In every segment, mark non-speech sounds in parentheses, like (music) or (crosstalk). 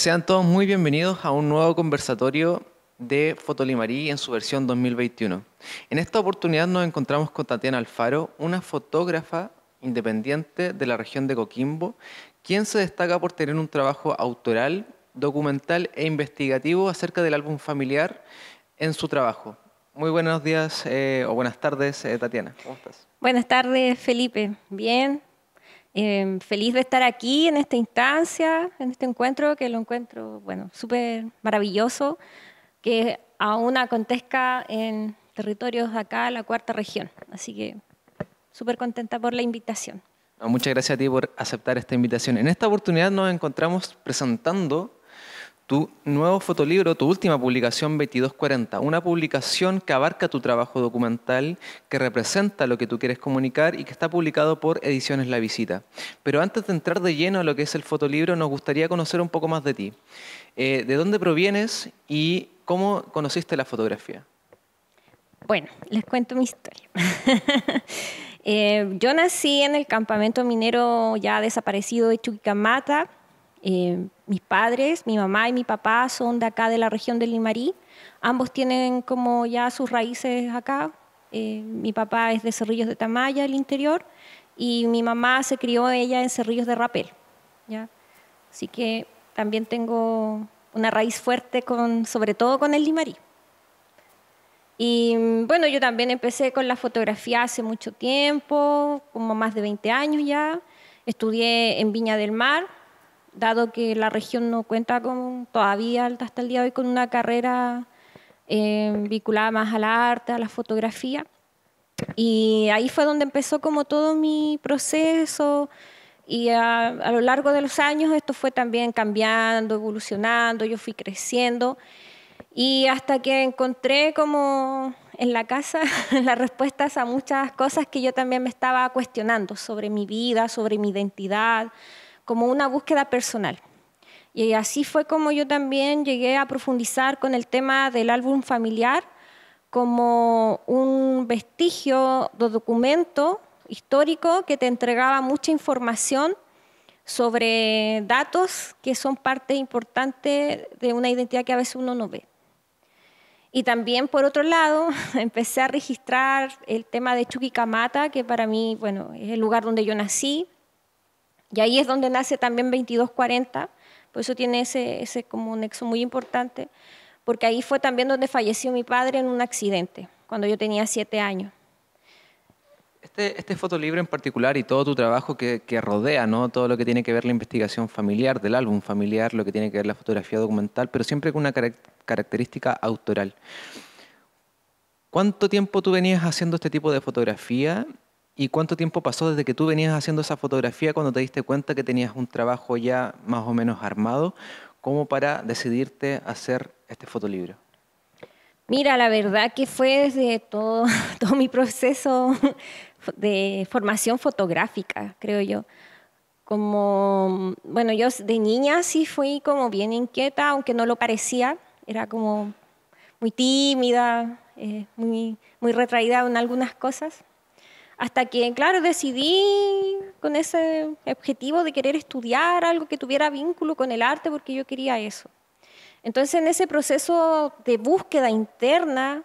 Sean todos muy bienvenidos a un nuevo conversatorio de Fotolimarí en su versión 2021. En esta oportunidad nos encontramos con Tatiana Alfaro, una fotógrafa independiente de la región de Coquimbo, quien se destaca por tener un trabajo autoral, documental e investigativo acerca del álbum familiar en su trabajo. Muy buenos días eh, o buenas tardes, eh, Tatiana. ¿Cómo estás? Buenas tardes, Felipe. Bien, Em, feliz de estar aquí en esta instancia, en este encuentro, que lo encuentro, bueno, súper maravilloso, que aún acontezca en territorios de acá, la cuarta región. Así que súper contenta por la invitación. muchas gracias a ti por aceptar esta invitación. En esta oportunidad nos encontramos presentando tu nuevo fotolibro, tu última publicación 2240, una publicación que abarca tu trabajo documental, que representa lo que tú quieres comunicar y que está publicado por Ediciones La Visita. Pero antes de entrar de lleno a lo que es el fotolibro, nos gustaría conocer un poco más de ti. Eh, ¿De dónde provienes y cómo conociste la fotografía? Bueno, les cuento mi historia. (laughs) Eh, yo nací en el campamento minero ya desaparecido de Chuquicamata. Eh, mis padres, mi mamá y mi papá son de acá, de la región del Limarí. Ambos tienen como ya sus raíces acá. Eh, mi papá es de Cerrillos de Tamaya, el interior, y mi mamá se crió ella en Cerrillos de Rapel. ¿ya? Así que también tengo una raíz fuerte, sobre todo con el limarí. Y bueno, yo también empecé con la fotografía hace mucho tiempo, como más de 20 años ya. Estudié en Viña del Mar, dado que la región no cuenta con, todavía hasta el día de hoy con una carrera eh, vinculada más al arte, a la fotografía. Y ahí fue donde empezó como todo mi proceso y a, lo largo de los años esto fue también cambiando, evolucionando, yo fui creciendo y hasta que encontré como en la casa las (laughs) respuestas a muchas cosas que yo también me estaba cuestionando sobre mi vida, sobre mi identidad, como una búsqueda personal. Y así fue como yo también llegué a profundizar con el tema del álbum familiar como un vestigio de documento histórico que te entregaba mucha información sobre datos que son parte importante de una identidad que a veces uno no ve. Y también, por otro lado, (laughs) empecé a registrar el tema de Chuquicamata, que para mí, bueno, es el lugar donde yo nací, y ahí es donde nace también 2240, por eso tiene ese, ese como nexo muy importante, porque ahí fue también donde falleció mi padre en un accidente, cuando yo tenía siete años. Este, este fotolibro en particular y todo tu trabajo que, rodea, ¿no? todo lo que tiene que ver la investigación familiar del álbum familiar, lo que tiene que ver la fotografía documental, pero siempre con una característica autoral. ¿Cuánto tiempo tú venías haciendo este tipo de fotografía ¿Y cuánto tiempo pasó desde que tú venías haciendo esa fotografía cuando te diste cuenta que tenías un trabajo ya más o menos armado como para decidirte hacer este fotolibro? Mira, la verdad que fue desde todo, (laughs) todo mi proceso de formación fotográfica, creo yo. Como, bueno, yo de niña sí fui como bien inquieta, aunque no lo parecía, era como muy tímida, eh, muy, muy retraída en algunas cosas hasta que, claro, decidí con ese objetivo de querer estudiar algo que tuviera vínculo con el arte porque yo quería eso. Entonces, en ese proceso de búsqueda interna,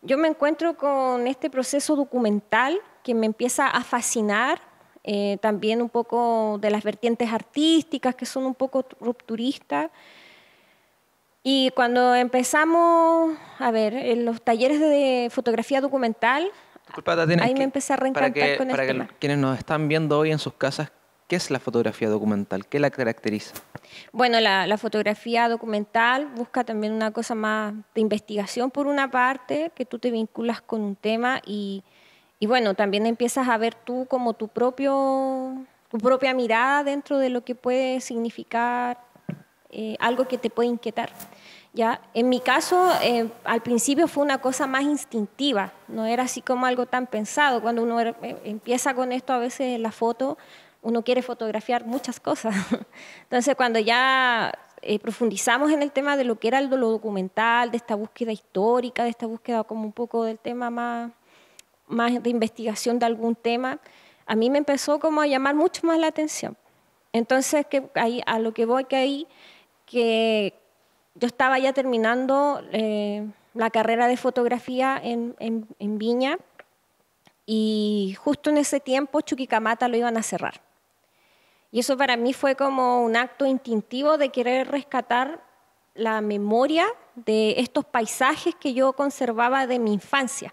yo me encuentro con este proceso documental que me empieza a fascinar, eh, también un poco de las vertientes artísticas que son un poco rupturistas. Y cuando empezamos, a ver, en los talleres de fotografía documental, Disculpa, Ahí me empecé a reencantar para este que, para quienes nos están viendo hoy en sus casas, ¿qué es la fotografía documental? ¿Qué la caracteriza? Bueno, la, fotografía documental busca también una cosa más de investigación por una parte, que tú te vinculas con un tema y, y bueno, también empiezas a ver tú como tu propio tu propia mirada dentro de lo que puede significar eh, algo que te puede inquietar. ¿ya? En mi caso, eh, al principio fue una cosa más instintiva, no era así como algo tan pensado. Cuando uno er, eh, empieza con esto, a veces la foto, uno quiere fotografiar muchas cosas. (laughs) Entonces, cuando ya eh, profundizamos en el tema de lo que era lo documental, de esta búsqueda histórica, de esta búsqueda como un poco del tema más, más de investigación de algún tema, a mí me empezó como a llamar mucho más la atención. Entonces, que ahí, a lo que voy que ahí, que yo estaba ya terminando eh, la carrera de fotografía en, Viña y justo en ese tiempo Chuquicamata lo iban a cerrar. Y eso para mí fue como un acto instintivo de querer rescatar la memoria de estos paisajes que yo conservaba de mi infancia.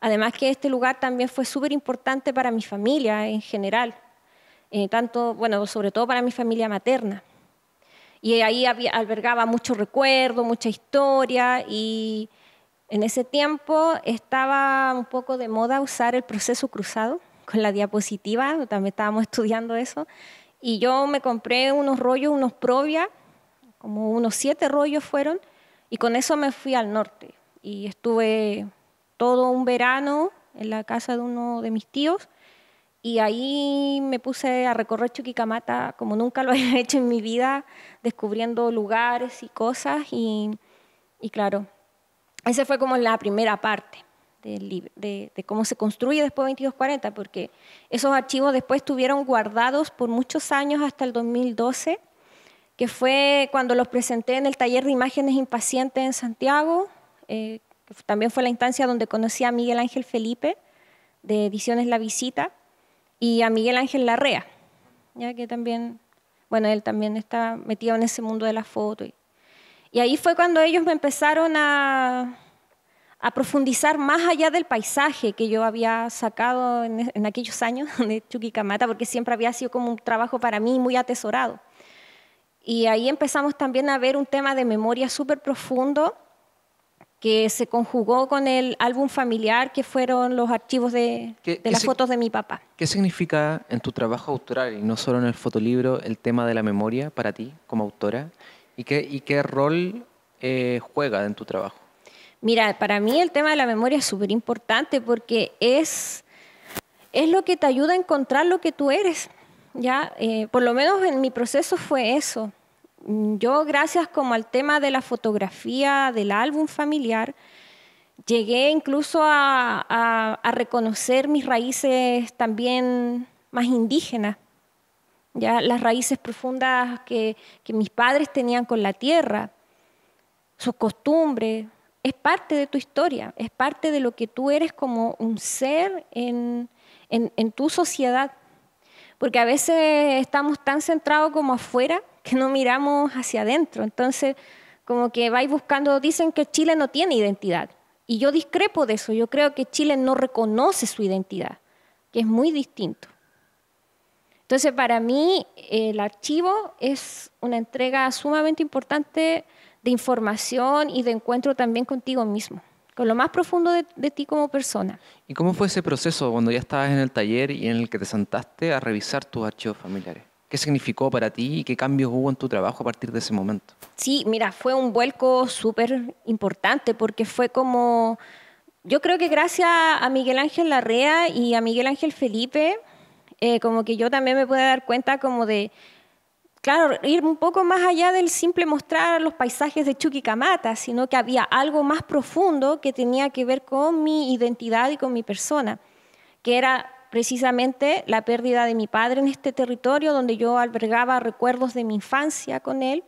Además que este lugar también fue súper importante para mi familia en general, eh, tanto, bueno, sobre todo para mi familia materna. Y ahí albergaba mucho recuerdo, mucha historia y en ese tiempo estaba un poco de moda usar el proceso cruzado con la diapositiva, también estábamos estudiando eso. Y yo me compré unos rollos, unos probia, como unos siete rollos fueron, y con eso me fui al norte. Y estuve todo un verano en la casa de uno de mis tíos y ahí me puse a recorrer Chuquicamata como nunca lo (laughs) había hecho en mi vida, descubriendo lugares y cosas. Y, y claro, esa fue como la primera parte de, cómo se construye después de 2240, porque esos archivos después estuvieron guardados por muchos años hasta el 2012, que fue cuando los presenté en el taller de imágenes impacientes en Santiago, eh, que también fue la instancia donde conocí a Miguel Ángel Felipe de Ediciones La Visita y a Miguel Ángel Larrea, ya que también, bueno, él también está metido en ese mundo de la foto. Y, ahí fue cuando ellos me empezaron a, profundizar más allá del paisaje que yo había sacado en, en aquellos años (laughs) de Chuquicamata, porque siempre había sido como un trabajo para mí muy atesorado. Y ahí empezamos también a ver un tema de memoria súper profundo que se conjugó con el álbum familiar que fueron los archivos de, las fotos de mi papá. ¿Qué significa en tu trabajo autoral y no solo en el fotolibro el tema de la memoria para ti como autora? ¿Y qué, y qué rol eh, juega en tu trabajo? Mira, para mí el tema de la memoria es súper importante porque es, es lo que te ayuda a encontrar lo que tú eres. ¿ya? Eh, por lo menos en mi proceso fue eso. Mm, yo, gracias como al tema de la fotografía del álbum familiar, llegué incluso a, reconocer mis raíces también más indígenas, ya las raíces profundas que, mis padres tenían con la tierra, sus costumbres, es parte de tu historia, es parte de lo que tú eres como un ser en tu sociedad. Porque a veces estamos tan centrados como afuera que no miramos hacia adentro. Entonces, como que vais buscando, dicen que Chile no tiene identidad. Y yo discrepo de eso, yo creo que Chile no reconoce su identidad, que es muy distinto. Entonces, para mí, el archivo es una entrega sumamente importante de información y de encuentro también contigo mismo, con lo más profundo de, de ti como persona. ¿Y cómo fue ese proceso cuando ya estabas en el taller y en el que te sentaste a revisar tus archivos familiares? ¿Qué significó para ti y qué cambios hubo en tu trabajo a partir de ese momento? Sí, mira, fue un vuelco súper importante porque fue como, yo creo que gracias a Miguel Ángel Larrea y a Miguel Ángel Felipe, eh, como que yo también me pude dar cuenta como de, claro, ir un poco más allá del simple mostrar los paisajes de Chuquicamata, sino que había algo más profundo que tenía que ver con mi identidad y con mi persona, que era precisamente la pérdida de mi padre en este territorio donde yo albergaba recuerdos de mi infancia con él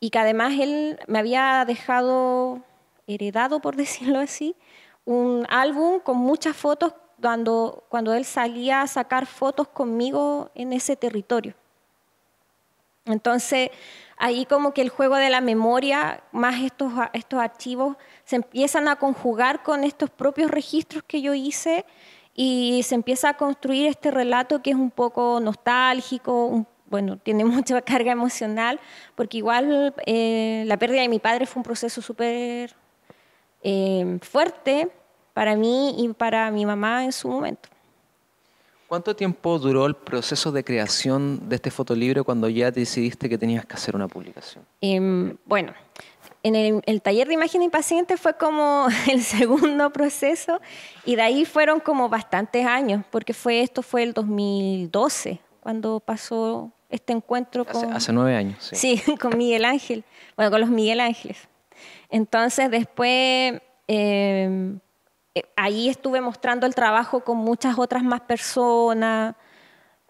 y que además él me había dejado heredado, por (laughs) decirlo así, un álbum con muchas fotos cuando, cuando él salía a sacar fotos conmigo en ese territorio. Entonces, ahí como que el juego de la memoria, más estos, estos archivos, se empiezan a conjugar con estos propios registros que yo hice y se empieza a construir este relato que es un poco nostálgico, bueno, (laughs) tiene mucha carga emocional, porque igual eh, la pérdida de mi padre fue un proceso súper eh, fuerte para mí y para mi mamá en su momento. ¿Cuánto tiempo duró el proceso de creación de este fotolibro cuando ya decidiste que tenías que hacer una publicación? Em, bueno, en el, taller de imagen Impaciente fue como (laughs) el segundo proceso y de ahí fueron como bastantes años, porque fue esto fue el 2012, cuando pasó este encuentro Hace, nueve años. Sí. sí. (laughs) con Miguel Ángel, bueno, con los Miguel Ángeles. Entonces después... Em, eh, ahí estuve mostrando el trabajo con muchas otras más personas,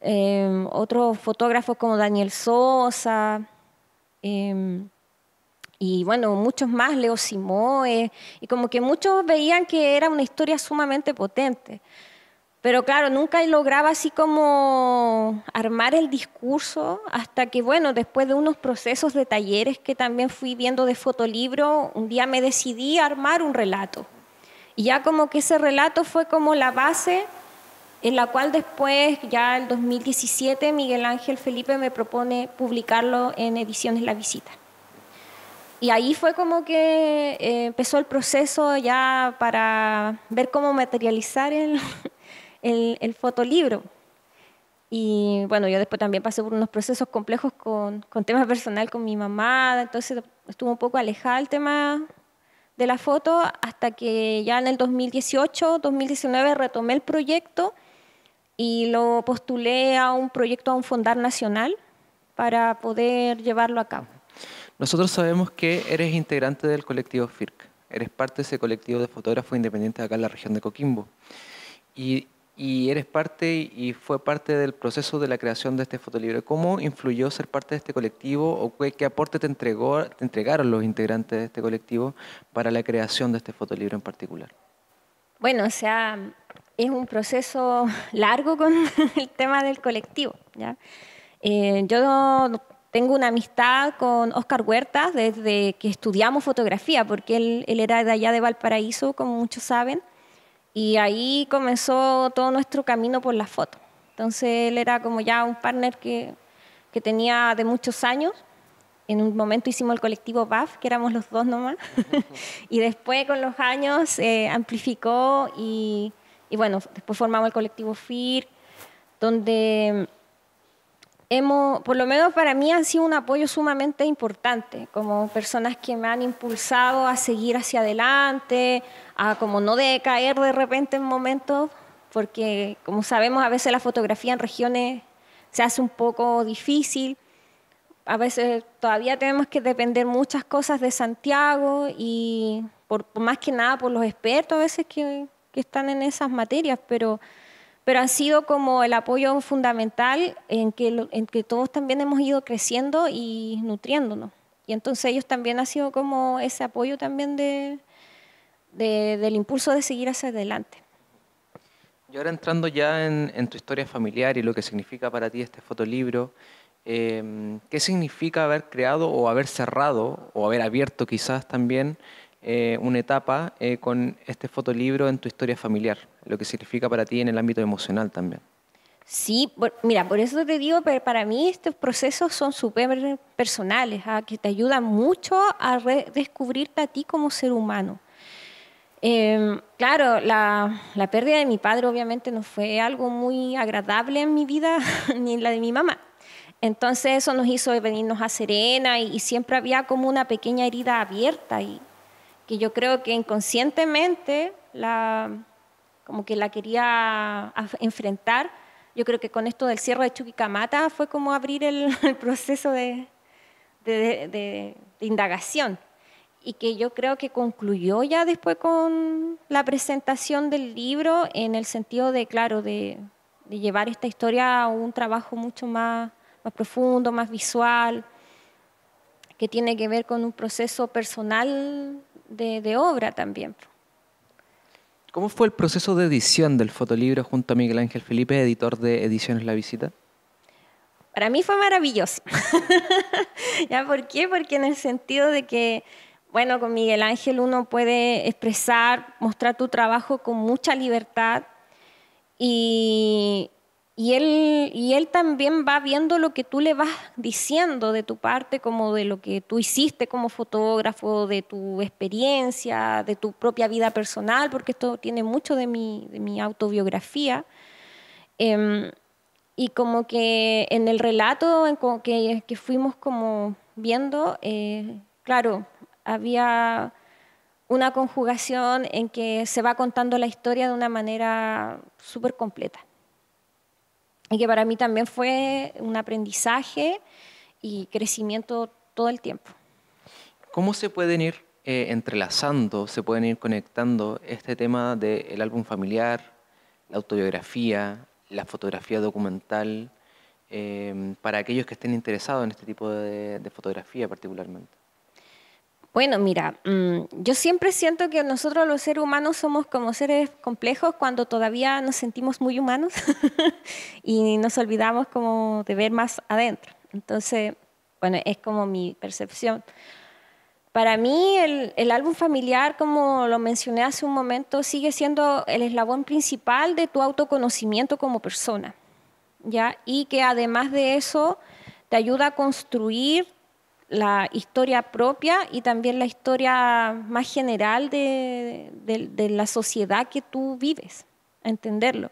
em, otros fotógrafos como Daniel Sosa. Em, y bueno, muchos más, Leo Simó y como que muchos veían que era una historia sumamente potente. Pero claro, nunca lograba así como armar el discurso hasta que, bueno, después de unos procesos de talleres que también fui viendo de fotolibro, un día me decidí a armar un relato. Y ya como que ese relato fue como la base en la cual después, ya el 2017, Miguel Ángel Felipe me propone publicarlo en Ediciones La Visita y ahí fue como que eh, empezó el proceso ya para ver cómo materializar (laughs) el, el, fotolibro. Y bueno, yo después también pasé por unos procesos complejos con, con temas personal con mi mamá, entonces estuve un poco alejada del tema de la foto hasta que ya en el 2018, 2019 retomé el proyecto y lo postulé a un proyecto, a un fondar nacional para poder llevarlo a cabo. Nosotros sabemos que eres integrante del colectivo FIRC, eres parte de ese colectivo de fotógrafos independientes acá en la región de Coquimbo. Y, eres parte y fue parte del proceso de la creación de este fotolibro. ¿Cómo influyó ser parte de este colectivo o qué, aporte te, entregó, te entregaron los integrantes de este colectivo para la creación de este fotolibro en particular? Bueno, o sea, es un proceso largo con (laughs) el tema del colectivo. ¿ya? Eh, yo tengo una amistad con Oscar Huerta desde que estudiamos fotografía, porque él, él era de allá de Valparaíso, como muchos saben, y ahí comenzó todo nuestro camino por la foto. Entonces él era como ya un partner que, que tenía de muchos años. En un momento hicimos el colectivo BAF, que éramos los dos nomás, (laughs) y después con los años eh, amplificó y, y bueno, después formamos el colectivo FIR, donde hemos, por lo menos para mí, han sido un apoyo sumamente importante, como personas que me han impulsado a seguir hacia adelante, a como no decaer de repente en momentos, porque como sabemos a veces la fotografía en regiones se hace un poco difícil, a veces todavía tenemos que depender muchas cosas de Santiago y por, más que nada por los expertos a veces que, que están en esas materias, pero pero han sido como el apoyo fundamental en que, en todos también hemos ido creciendo y nutriéndonos. Y entonces ellos también han sido como ese apoyo también del impulso de seguir hacia adelante. Y ahora entrando ya en, tu historia familiar y lo que significa para ti este fotolibro, em, ¿qué significa haber creado o haber cerrado o haber abierto quizás también eh, una etapa eh, con este fotolibro en tu historia familiar, lo que significa para ti en el ámbito emocional también. Sí, mira, por eso te digo, pero para mí estos procesos son súper personales, ah, que te ayudan mucho a descubrirte a ti como ser humano. Em, claro, la, la, pérdida de mi padre obviamente no fue algo muy agradable en mi vida, (laughs) ni en la de mi mamá. Entonces eso nos hizo venirnos a Serena y, y siempre había como una pequeña herida abierta y, que yo creo que inconscientemente la, como que la quería enfrentar. Yo creo que con esto del cierre de Chuquicamata fue como abrir el, (laughs) proceso de, de, de, indagación y que yo creo que concluyó ya después con la presentación del libro en el sentido de, claro, de, llevar esta historia a un trabajo mucho más, más profundo, más visual, que tiene que ver con un proceso personal de, obra también. ¿Cómo fue el proceso de edición del fotolibro junto a Miguel Ángel Felipe, editor de Ediciones La Visita? Para mí fue maravilloso. (laughs) ¿Ya por qué? Porque en el sentido de que, bueno, con Miguel Ángel uno puede expresar, mostrar tu trabajo con mucha libertad y, y él, y él también va viendo lo que tú le vas diciendo de tu parte, como de lo que tú hiciste como fotógrafo, de tu experiencia, de tu propia vida personal, porque esto tiene mucho de mi, de mi autobiografía. Em, y como que en el relato que, que, fuimos como viendo, eh, claro, había una conjugación en que se va contando la historia de una manera súper completa y que para mí también fue un aprendizaje y crecimiento todo el tiempo. ¿Cómo se pueden ir eh, entrelazando, se pueden ir conectando este tema del álbum familiar, la autobiografía, la fotografía documental, eh, para aquellos que estén interesados en este tipo de fotografía particularmente? Bueno, mira, mm, yo siempre siento que nosotros los seres humanos somos como seres complejos cuando todavía nos sentimos muy humanos (laughs) y nos olvidamos como de ver más adentro. Entonces, bueno, es como mi percepción. Para mí el, álbum familiar, como lo mencioné hace un momento, sigue siendo el eslabón principal de tu autoconocimiento como persona, ¿ya? Y que además de eso te ayuda a construir la historia propia y también la historia más general de, la sociedad que tú vives, a entenderlo.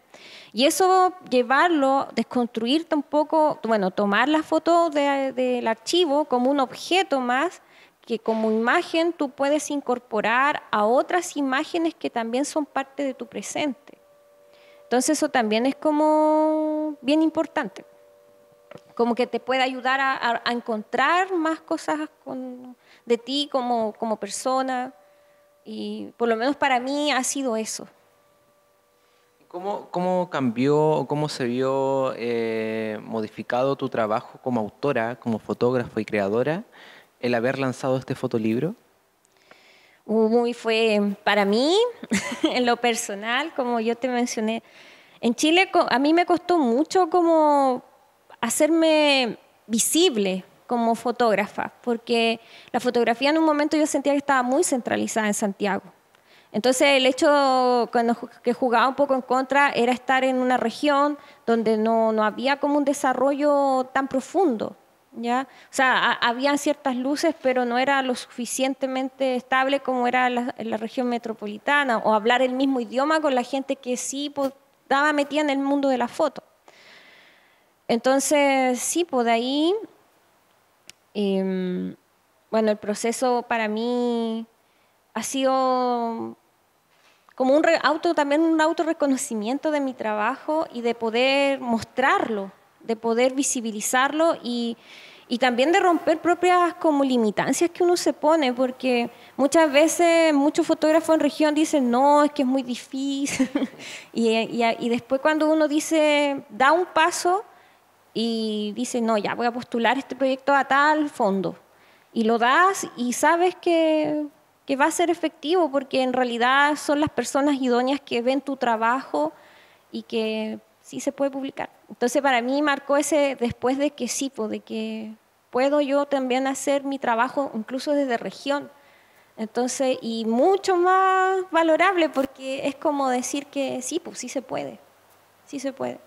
Y eso llevarlo, desconstruirte un poco, bueno, tomar la foto del archivo como un objeto más que como imagen tú puedes incorporar a otras imágenes que también son parte de tu presente. Entonces eso también es como bien importante como que te puede ayudar a, encontrar más cosas con, de ti como, como persona. Y por lo menos para mí ha sido eso. ¿Cómo, ¿Cómo, cambió, cómo se vio eh, modificado tu trabajo como autora, como fotógrafa y creadora, el haber lanzado este fotolibro? Muy fue para mí, (laughs) en lo personal, como yo te mencioné. En Chile a mí me costó mucho como hacerme visible como fotógrafa, porque la fotografía en un momento yo sentía que estaba muy centralizada en Santiago. Entonces el hecho que jugaba un poco en contra era estar en una región donde no, había como un desarrollo tan profundo. ¿ya? O sea, había ciertas luces, pero no era lo suficientemente estable como era la, la región metropolitana, o hablar el mismo idioma con la gente que sí daba estaba metida en el mundo de la foto. Entonces, sí, por pues, ahí, em, bueno, el proceso para mí ha sido como un auto, también un autorreconocimiento de mi trabajo y de poder mostrarlo, de poder visibilizarlo y, y también de romper propias como limitancias que uno se pone, porque muchas veces muchos fotógrafos en región dicen, no, es que es muy difícil, (laughs) y después cuando uno dice, da un paso, y dice, no, ya voy a postular este proyecto a tal fondo. Y lo das y sabes que, que va a ser efectivo porque en realidad son las personas idóneas que ven tu trabajo y que sí se puede publicar. Entonces para mí marcó ese después de que sí, de que puedo yo también hacer mi trabajo incluso desde región. Entonces, y mucho más valorable porque es como decir que sí, pues sí se puede, sí se puede.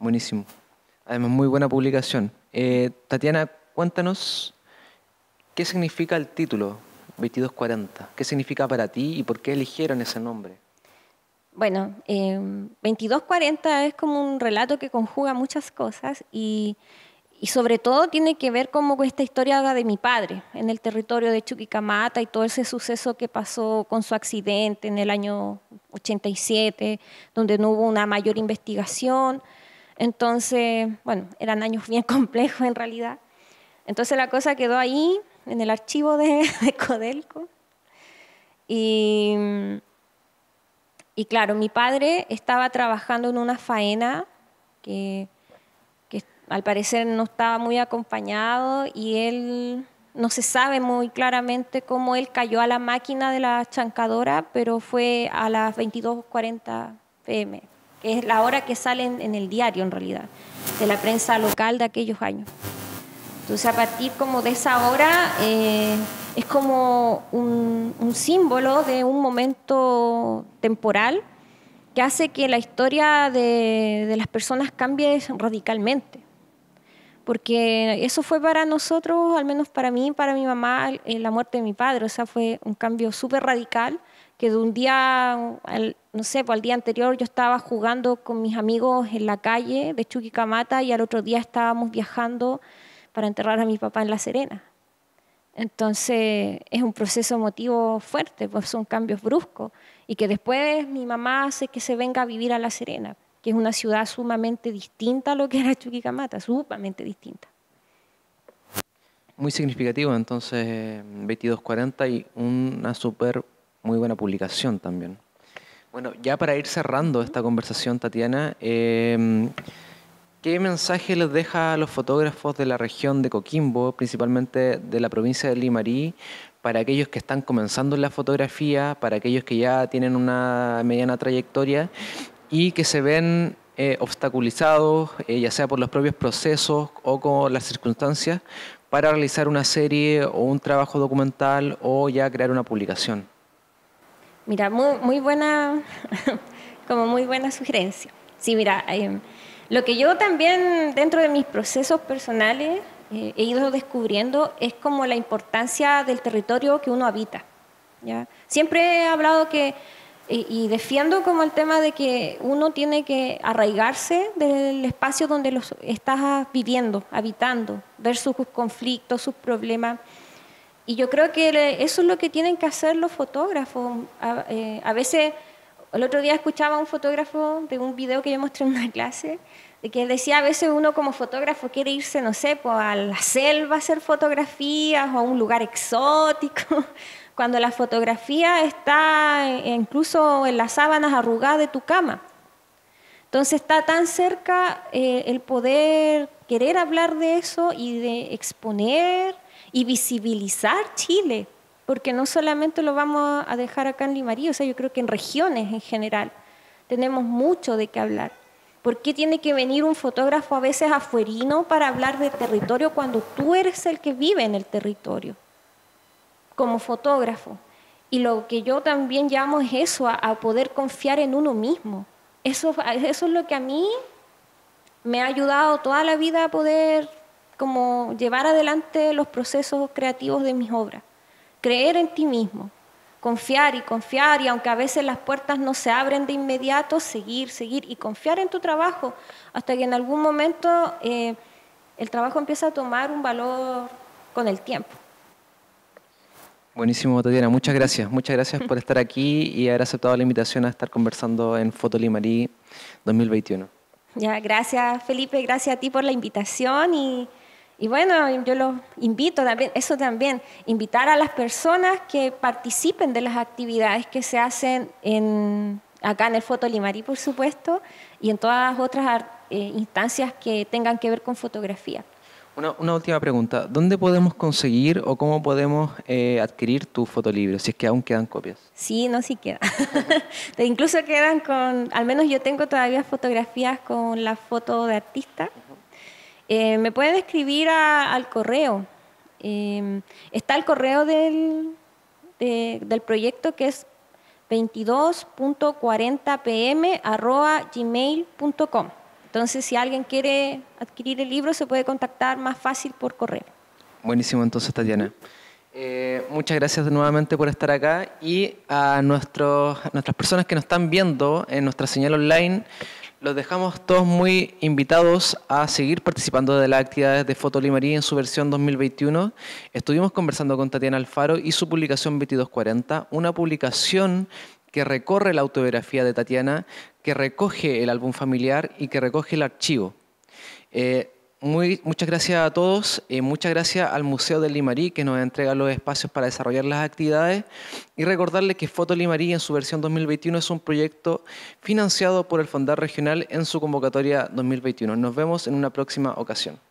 Buenísimo. Además, muy buena publicación. Eh, Tatiana, cuéntanos qué significa el título 2240. ¿Qué significa para ti y por qué eligieron ese nombre? Bueno, 2240 eh, es como un relato que conjuga muchas cosas y, sobre todo tiene que ver como con esta historia de mi padre en el territorio de Chuquicamata y todo ese suceso que pasó con su accidente en el año 87, donde no hubo una mayor investigación. Entonces, bueno, eran años bien (laughs) complejos en realidad. Entonces la cosa quedó ahí, en el archivo de, (laughs) de Codelco. Y, claro, mi padre estaba trabajando en una faena que, que al parecer no estaba muy acompañado y él no se sabe muy claramente cómo él cayó a la máquina de la chancadora, pero fue a las 22.40 pm que es la hora que salen en, el diario en realidad, de la prensa local de aquellos años. Entonces a partir como de esa hora eh, es como un, símbolo de un momento temporal que hace que la historia de, las personas cambie radicalmente. Porque eso fue para nosotros, al menos para mí, para mi mamá, eh, la muerte de mi padre. O sea, fue un cambio súper radical que de un día, no sé, pues al día anterior yo estaba jugando con mis amigos en la calle de Chuquicamata y al otro día estábamos viajando para enterrar a mi papá en La Serena. Entonces es un proceso emotivo fuerte, pues son cambios bruscos y que después mi mamá hace que se venga a vivir a La Serena, que es una ciudad sumamente distinta a lo que era Chuquicamata, sumamente distinta. Muy significativo, entonces 2240 y una super muy buena publicación también. Bueno, ya para ir cerrando esta conversación, Tatiana, em, ¿qué mensaje les deja a los fotógrafos de la región de Coquimbo, principalmente de la provincia de Limarí, para aquellos que están comenzando en la fotografía, para aquellos que ya tienen una mediana trayectoria y que se ven eh, obstaculizados, eh, ya sea por los propios procesos o con las circunstancias, para realizar una serie o un trabajo documental o ya crear una publicación? Mira, muy, buena, (laughs) como muy buena sugerencia. Sí, mira, em, lo que yo también dentro de mis procesos personales eh, he ido descubriendo es como la importancia del territorio que uno habita. Siempre he hablado que, y, defiendo como el tema de que uno tiene que arraigarse del espacio donde los estás viviendo, habitando, ver sus conflictos, sus problemas. Y yo creo que eso es lo que tienen que hacer los fotógrafos. Eh, a, veces, el otro día escuchaba a un fotógrafo de un video que yo mostré en una clase, de que decía a veces uno como fotógrafo quiere irse, no sé, pues a la selva a hacer fotografías o a un lugar exótico, (laughs) cuando la fotografía está eh, incluso en las sábanas arrugadas de tu cama. Entonces está tan cerca eh, el poder querer hablar de eso y de exponer y visibilizar Chile, porque no solamente lo vamos a dejar acá en Limarí, o sea, yo creo que en regiones en general tenemos mucho de qué hablar. ¿Por qué tiene que venir un fotógrafo a veces afuerino para hablar de territorio cuando tú eres el que vive en el territorio? Como fotógrafo. Y lo que yo también llamo es eso, a, poder confiar en uno mismo. eso es lo que a mí me ha ayudado toda la vida a poder como llevar adelante los procesos creativos de mis obras. Creer en ti mismo, confiar y confiar y aunque a veces las puertas no se abren de inmediato, seguir, seguir y confiar en tu trabajo hasta que en algún momento eh, el trabajo empieza a tomar un valor con el tiempo. Buenísimo, Tatiana. Muchas gracias. Muchas gracias por estar aquí y haber aceptado la invitación a estar conversando en Fotolimarí 2021. Ya, gracias Felipe, gracias a ti por la invitación y y bueno, yo los invito también, eso también, invitar a las personas que participen de las actividades que se hacen en, acá en el Foto Limarí, por supuesto, y en todas las otras eh, instancias que tengan que ver con fotografía. Una, última pregunta. ¿Dónde podemos conseguir o cómo podemos eh, adquirir tu fotolibro? Si es que aún quedan copias. Sí, no, sí quedan. (laughs) Incluso quedan con, al menos yo tengo todavía fotografías con la foto de artista. Eh, me pueden escribir al correo. Em, está el correo del, proyecto que es 22.40pm.gmail.com. Entonces, si alguien quiere adquirir el libro, se puede contactar más fácil por correo. Buenísimo, entonces, Tatiana. Eh, muchas gracias nuevamente por estar acá y a, nuestros, a nuestras personas que nos están viendo en nuestra señal online. Los dejamos todos muy invitados a seguir participando de las actividades de Fotolimery en su versión 2021. Estuvimos conversando con Tatiana Alfaro y su publicación 2240, una publicación que recorre la autobiografía de Tatiana, que recoge el álbum familiar y que recoge el archivo. Eh, muchas gracias a todos y muchas gracias al Museo de Limarí que nos entrega los espacios para desarrollar las actividades y recordarles que Foto Limarí en su versión 2021 es un proyecto financiado por el Fondar Regional en su convocatoria 2021. Nos vemos en una próxima ocasión.